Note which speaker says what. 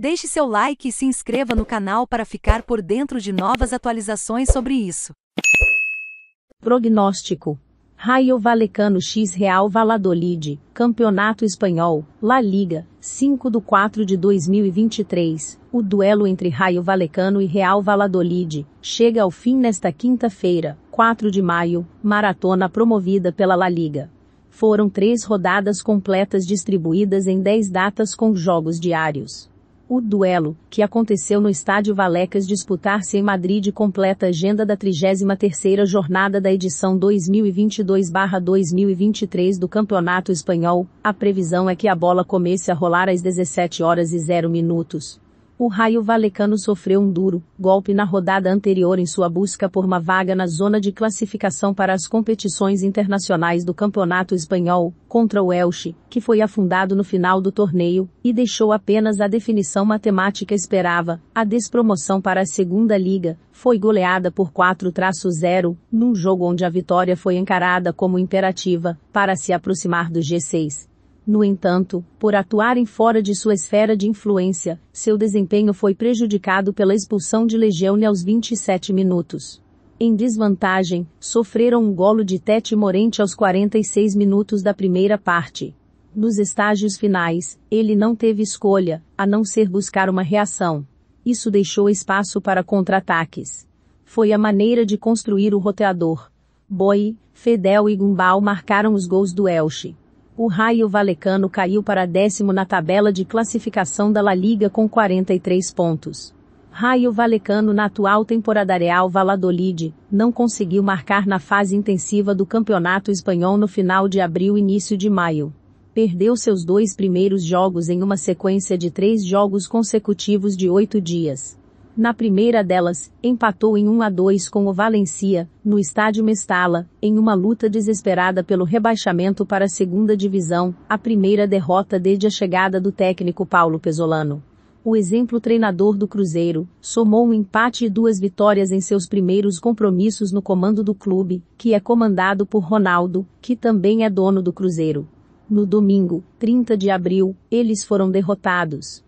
Speaker 1: Deixe seu like e se inscreva no canal para ficar por dentro de novas atualizações sobre isso. Prognóstico: Raio Valecano X Real Valladolid, Campeonato Espanhol, La Liga, 5 de 4 de 2023. O duelo entre Raio Valecano e Real Valladolid chega ao fim nesta quinta-feira, 4 de maio, maratona promovida pela La Liga. Foram três rodadas completas distribuídas em 10 datas com jogos diários. O duelo, que aconteceu no Estádio Valecas disputar-se em Madrid completa a agenda da 33ª jornada da edição 2022-2023 do Campeonato Espanhol. A previsão é que a bola comece a rolar às 17 horas e 0 minutos. O Raio Valecano sofreu um duro golpe na rodada anterior em sua busca por uma vaga na zona de classificação para as competições internacionais do Campeonato Espanhol, contra o Elche, que foi afundado no final do torneio, e deixou apenas a definição matemática esperava, a despromoção para a Segunda Liga, foi goleada por 4-0, num jogo onde a vitória foi encarada como imperativa, para se aproximar do G6. No entanto, por atuarem fora de sua esfera de influência, seu desempenho foi prejudicado pela expulsão de Legione aos 27 minutos. Em desvantagem, sofreram um golo de Tete Morente aos 46 minutos da primeira parte. Nos estágios finais, ele não teve escolha, a não ser buscar uma reação. Isso deixou espaço para contra-ataques. Foi a maneira de construir o roteador. Boy, Fedel e Gumbal marcaram os gols do Elche o Raio Valecano caiu para décimo na tabela de classificação da La Liga com 43 pontos. Raio Valecano na atual temporada Real Valladolid, não conseguiu marcar na fase intensiva do Campeonato Espanhol no final de abril início de maio. Perdeu seus dois primeiros jogos em uma sequência de três jogos consecutivos de oito dias. Na primeira delas, empatou em 1 a 2 com o Valencia, no estádio Mestala, em uma luta desesperada pelo rebaixamento para a segunda divisão, a primeira derrota desde a chegada do técnico Paulo Pesolano. O exemplo treinador do Cruzeiro somou um empate e duas vitórias em seus primeiros compromissos no comando do clube, que é comandado por Ronaldo, que também é dono do Cruzeiro. No domingo, 30 de abril, eles foram derrotados.